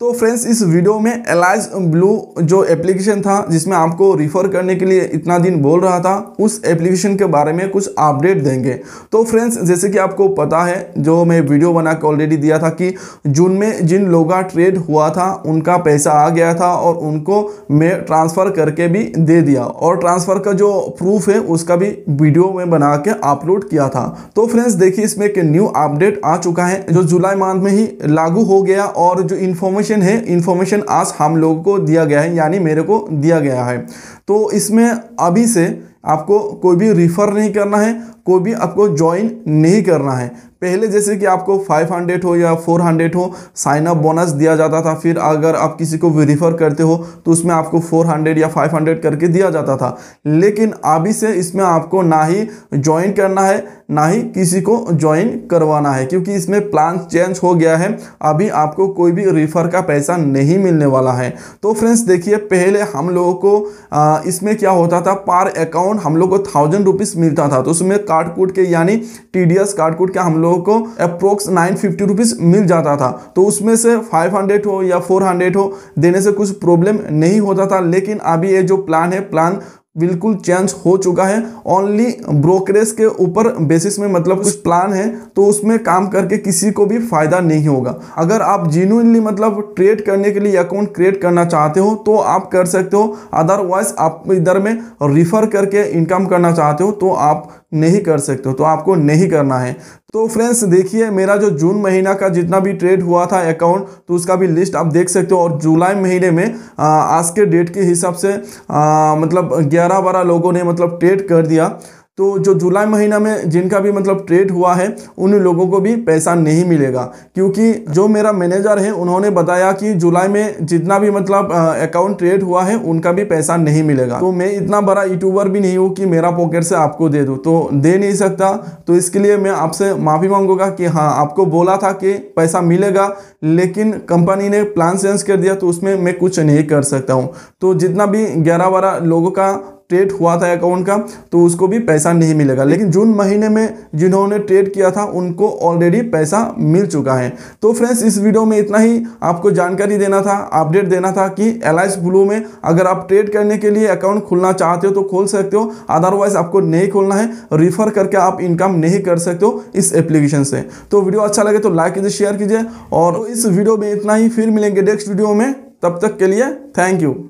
तो फ्रेंड्स इस वीडियो में एलाइज ब्लू जो एप्लीकेशन था जिसमें आपको रिफ़र करने के लिए इतना दिन बोल रहा था उस एप्लीकेशन के बारे में कुछ अपडेट देंगे तो फ्रेंड्स जैसे कि आपको पता है जो मैं वीडियो बना के ऑलरेडी दिया था कि जून में जिन लोगों का ट्रेड हुआ था उनका पैसा आ गया था और उनको मैं ट्रांसफ़र करके भी दे दिया और ट्रांसफ़र का जो प्रूफ है उसका भी वीडियो में बना के अपलोड किया था तो फ्रेंड्स देखिए इसमें एक न्यू अपडेट आ चुका है जो जुलाई माह में ही लागू हो गया और जो इन्फॉर्मेशन इन्फॉर्मेशन है इन्फॉर्मेशन आज हम लोगों को दिया गया है यानी मेरे को दिया गया है तो इसमें अभी से आपको कोई भी रिफ़र नहीं करना है को भी आपको ज्वाइन नहीं करना है पहले जैसे कि आपको 500 हो या 400 हो साइन अप बोनस दिया जाता था फिर अगर आप किसी को भी रिफ़र करते हो तो उसमें आपको 400 या 500 करके दिया जाता था लेकिन अभी से इसमें आपको ना ही ज्वाइन करना है ना ही किसी को ज्वाइन करवाना है क्योंकि इसमें प्लान चेंज हो गया है अभी आपको कोई भी रिफ़र का पैसा नहीं मिलने वाला है तो फ्रेंड्स देखिए पहले हम लोगों को इसमें क्या होता था पर अकाउंट हम लोग को थाउजेंड रुपीज़ मिलता था तो उसमें का काट कूट के यानी टी डी एस काट कूट के हम लोगों को अप्रोक्स नाइन फिफ्टी रुपीज़ मिल जाता था तो उसमें से फाइव हंड्रेड हो या फोर हंड्रेड हो देने से कुछ प्रॉब्लम नहीं होता था लेकिन अभी ये जो प्लान है प्लान बिल्कुल चेंज हो चुका है ओनली ब्रोकरेज के ऊपर बेसिस में मतलब कुछ प्लान है तो उसमें काम करके किसी को भी फायदा नहीं होगा अगर आप जीनुअनली मतलब ट्रेड करने के लिए अकाउंट क्रिएट करना चाहते हो तो आप कर सकते हो अदरवाइज आप इधर में रिफर करके इनकम करना चाहते हो तो आप नहीं कर सकते हो तो आपको नहीं करना है तो फ्रेंड्स देखिए मेरा जो जून महीना का जितना भी ट्रेड हुआ था अकाउंट तो उसका भी लिस्ट आप देख सकते हो और जुलाई महीने में आज के डेट के हिसाब से आ, मतलब ग्यारह बारह लोगों ने मतलब ट्रेड कर दिया तो जो जुलाई महीना में जिनका भी मतलब ट्रेड हुआ है उन लोगों को भी पैसा नहीं मिलेगा क्योंकि जो मेरा मैनेजर है उन्होंने बताया कि जुलाई में जितना भी मतलब अकाउंट ट्रेड हुआ है उनका भी पैसा नहीं मिलेगा तो मैं इतना बड़ा यूट्यूबर भी नहीं हूँ कि मेरा पॉकेट से आपको दे दूँ तो दे नहीं सकता तो इसके लिए मैं आपसे माफ़ी मांगूंगा कि हाँ आपको बोला था कि पैसा मिलेगा लेकिन कंपनी ने प्लान चेंज कर दिया तो उसमें मैं कुछ नहीं कर सकता हूँ तो जितना भी ग्यारह बारह लोगों का ट्रेड हुआ था अकाउंट का तो उसको भी पैसा नहीं मिलेगा लेकिन जून महीने में जिन्होंने ट्रेड किया था उनको ऑलरेडी पैसा मिल चुका है तो फ्रेंड्स इस वीडियो में इतना ही आपको जानकारी देना था अपडेट देना था कि एल ब्लू में अगर आप ट्रेड करने के लिए अकाउंट खुलना चाहते हो तो खोल सकते हो अदरवाइज आपको नहीं खोलना है रिफर करके आप इनकम नहीं कर सकते हो इस एप्लीकेशन से तो वीडियो अच्छा लगे तो लाइक कीजिए शेयर कीजिए और इस वीडियो में इतना ही फिर मिलेंगे नेक्स्ट वीडियो में तब तक के लिए थैंक यू